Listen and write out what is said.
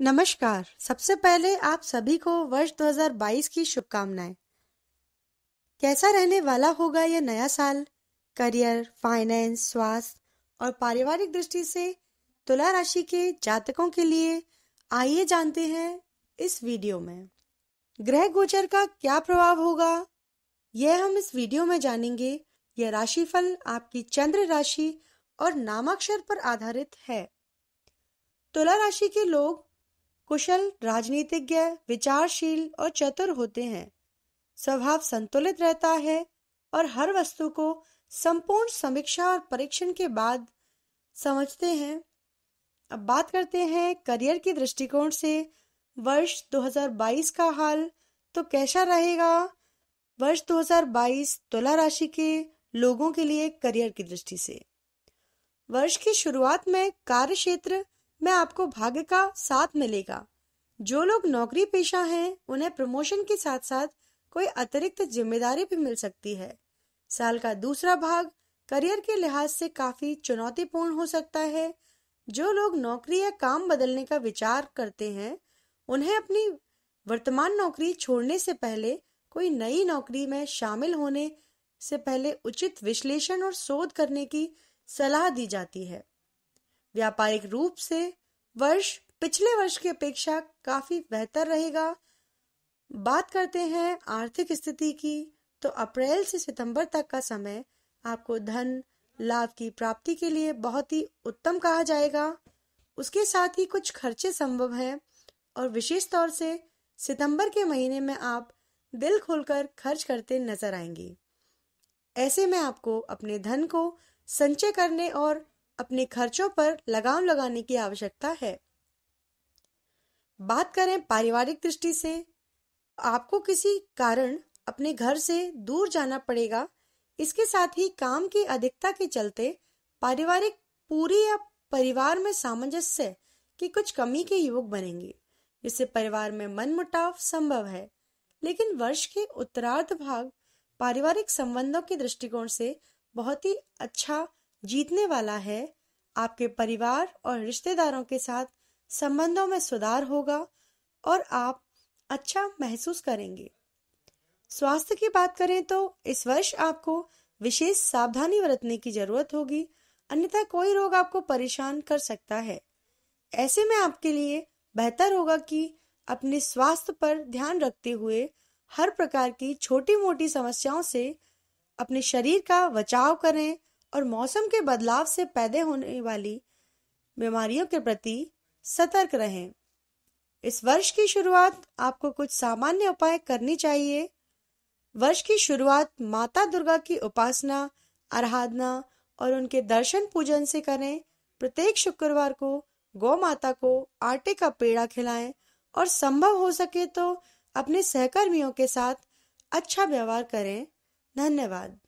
नमस्कार सबसे पहले आप सभी को वर्ष 2022 की शुभकामनाएं कैसा रहने वाला होगा यह नया साल करियर फाइनेंस स्वास्थ्य और पारिवारिक दृष्टि से तुला राशि के जातकों के लिए आइए जानते हैं इस वीडियो में ग्रह गोचर का क्या प्रभाव होगा यह हम इस वीडियो में जानेंगे यह राशिफल आपकी चंद्र राशि और नामाक्षर पर आधारित है तुला राशि के लोग कुशल राजनीतिज्ञ विचारशील और चतुर होते हैं स्वभाव संतुलित रहता है और हर वस्तु को संपूर्ण समीक्षा और परीक्षण के बाद समझते हैं अब बात करते हैं करियर के दृष्टिकोण से वर्ष 2022 का हाल तो कैसा रहेगा वर्ष 2022 तुला राशि के लोगों के लिए करियर की दृष्टि से वर्ष की शुरुआत में कार्य क्षेत्र में आपको भाग्य का साथ मिलेगा जो लोग नौकरी पेशा हैं उन्हें प्रमोशन के साथ साथ कोई अतिरिक्त जिम्मेदारी भी मिल सकती है साल का दूसरा भाग करियर के लिहाज से काफी चुनौतीपूर्ण हो सकता है जो लोग नौकरी या काम बदलने का विचार करते हैं उन्हें अपनी वर्तमान नौकरी छोड़ने से पहले कोई नई नौकरी में शामिल होने से पहले उचित विश्लेषण और शोध करने की सलाह दी जाती है व्यापारिक रूप से वर्ष पिछले वर्ष की अपेक्षा काफी बेहतर रहेगा बात करते हैं आर्थिक स्थिति की तो अप्रैल से सितंबर तक का समय आपको धन लाभ की प्राप्ति के लिए बहुत ही उत्तम कहा जाएगा उसके साथ ही कुछ खर्चे संभव हैं और विशेष तौर से सितंबर के महीने में आप दिल खोलकर खर्च करते नजर आएंगे ऐसे में आपको अपने धन को संचय करने और अपने खर्चों पर लगाम लगाने की आवश्यकता है बात करें पारिवारिक दृष्टि से आपको किसी कारण अपने घर से दूर जाना पड़ेगा इसके साथ ही काम की अधिकता के चलते पारिवारिक पूरी या परिवार में सामंजस्य की कुछ कमी के योग बनेंगे जिससे परिवार में मनमुटाव संभव है लेकिन वर्ष के उत्तरार्ध भाग पारिवारिक संबंधों के दृष्टिकोण से बहुत ही अच्छा जीतने वाला है आपके परिवार और रिश्तेदारों के साथ संबंधों में सुधार होगा और आप अच्छा महसूस करेंगे स्वास्थ्य की बात करें तो इस वर्ष आपको विशेष सावधानी बरतने की जरूरत होगी अन्यथा कोई रोग आपको परेशान कर सकता है ऐसे में आपके लिए बेहतर होगा कि अपने स्वास्थ्य पर ध्यान रखते हुए हर प्रकार की छोटी मोटी समस्याओं से अपने शरीर का बचाव करें और मौसम के बदलाव से पैदा होने वाली बीमारियों के प्रति सतर्क रहें इस वर्ष की शुरुआत आपको कुछ सामान्य उपाय करनी चाहिए वर्ष की शुरुआत माता दुर्गा की उपासना आराधना और उनके दर्शन पूजन से करें प्रत्येक शुक्रवार को गौ माता को आटे का पेड़ा खिलाएं और संभव हो सके तो अपने सहकर्मियों के साथ अच्छा व्यवहार करें धन्यवाद